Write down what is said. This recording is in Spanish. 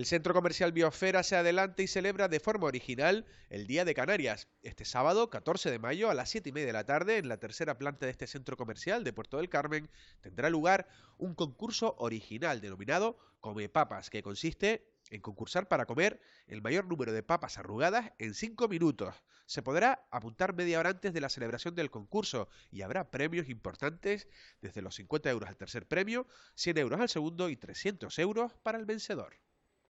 El Centro Comercial Biosfera se adelanta y celebra de forma original el Día de Canarias. Este sábado, 14 de mayo, a las 7 y media de la tarde, en la tercera planta de este centro comercial de Puerto del Carmen, tendrá lugar un concurso original denominado Come Papas, que consiste en concursar para comer el mayor número de papas arrugadas en 5 minutos. Se podrá apuntar media hora antes de la celebración del concurso y habrá premios importantes desde los 50 euros al tercer premio, 100 euros al segundo y 300 euros para el vencedor.